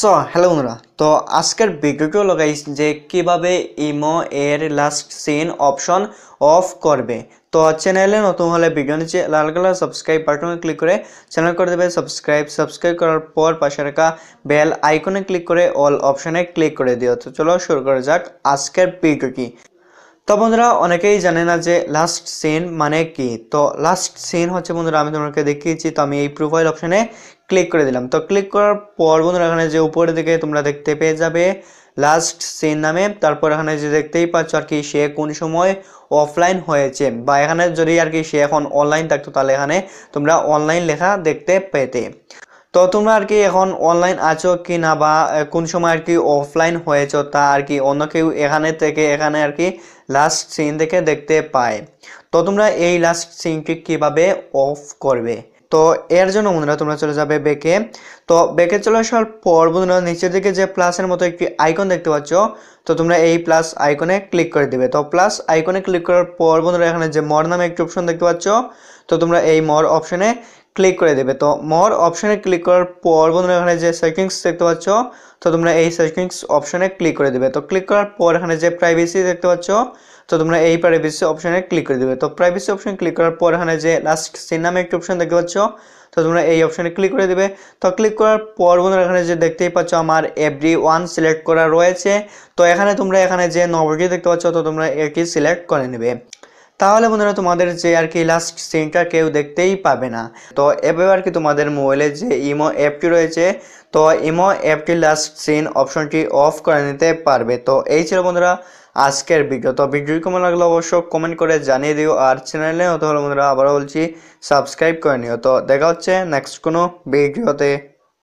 so hello বন্ধুরা তো আজকের ভিডিওটিও হলো যে কিভাবে ইমো এর লাস্ট সিন অপশন অফ করবে তো চ্যানেলে নতুন হলে ভিডিও নিচে লাল কালার সাবস্ক্রাইব বাটনে ক্লিক করে চ্যানেল করে দেবে সাবস্ক্রাইব সাবস্ক্রাইব করার পর পাশে রাখা বেল আইকনে ক্লিক করে অল অপশনে ক্লিক করে দিও তো চলো শুরু করা যাক আজকের ভিডিওটি তো বন্ধুরা অনেকেই জানে না যে লাস্ট সিন মানে কি তো লাস্ট সিন হচ্ছে বন্ধুরা আমি তোমাকে দেখিয়েছি তো আমি এই প্রোফাইল অপশানে ক্লিক করে দিলাম তো ক্লিক করার পর বন্ধুরা এখানে যে উপরে দিকে তোমরা দেখতে পেয়ে যাবে লাস্ট সিন নামে তারপর এখানে যে দেখতেই পাচ্ছ আর কি সে কোন সময় অফলাইন হয়েছে বা এখানে যদি আর কি সে এখন অনলাইন থাকতো তাহলে এখানে তোমরা অনলাইন লেখা দেখতে পেতে তো তোমরা আর কি এখন অনলাইন আছো কি না বা কোন সময় আর কি অফলাইন হয়েছো তা আর কি অন্য কেউ এখানে থেকে এখানে আর কি লাস্ট সিন থেকে দেখতে পায় তো তোমরা এই লাস্ট সিনটি কিভাবে অফ করবে তো এর জন্য বন্ধুরা তোমরা চলে যাবে বেকে তো বেকে চলে আসার পর বন্ধুরা নিচের দিকে যে প্লাসের মতো একটি আইকন দেখতে পাচ্ছ তো তোমরা এই প্লাস আইকনে ক্লিক করে দিবে তো প্লাস আইকনে ক্লিক করার পর বন্ধুরা এখানে যে মর নামে একটি অপশন দেখতে পাচ্ছ তো তোমরা এই মর অপশনে ক্লিক করে দেবে তো মোর অপশনে ক্লিক করার পর বন্ধুরা এখানে যে সেটিংস দেখতে পাচ্ছ তো তোমরা এই সেটিংস অপশনে ক্লিক করে দেবে তো ক্লিক করার পর এখানে যে প্রাইভেসি দেখতে পাচ্ছ তো তোমরা এই প্রাইভেসি অপশনে ক্লিক করে দেবে তো প্রাইভেসি অপশন ক্লিক করার পর এখানে যে লাস্ট সিন নামে একটি অপশন দেখতে পাচ্ছ তো তোমরা এই অপশনে ক্লিক করে দেবে তো ক্লিক করার পর বন্ধুরা এখানে যে দেখতেই পাচ্ছ আমার এভরি ওয়ান সিলেক্ট করা রয়েছে তো এখানে তোমরা এখানে যে নম্বরটি দেখতে পাচ্ছ তো তোমরা এটি সিলেক্ট করে নেবে তাহলে বন্ধুরা তোমাদের যে আর কি লাস্ট সিনটা কেউ দেখতেই পাবে না তো এভাবে আর কি তোমাদের মোবাইলে যে ইমো অ্যাপটি রয়েছে তো ইমো অ্যাপটি লাস্ট সিন অপশনটি অফ করে নিতে পারবে তো এই ছিল বন্ধুরা আজকের ভিডিও তো ভিডিও কেমন লাগলো অবশ্য কমেন্ট করে জানিয়ে দিও আর চ্যানেলে হতে হলো বন্ধুরা আবারও বলছি সাবস্ক্রাইব করে নিও তো দেখা হচ্ছে নেক্সট কোনো ভিডিওতে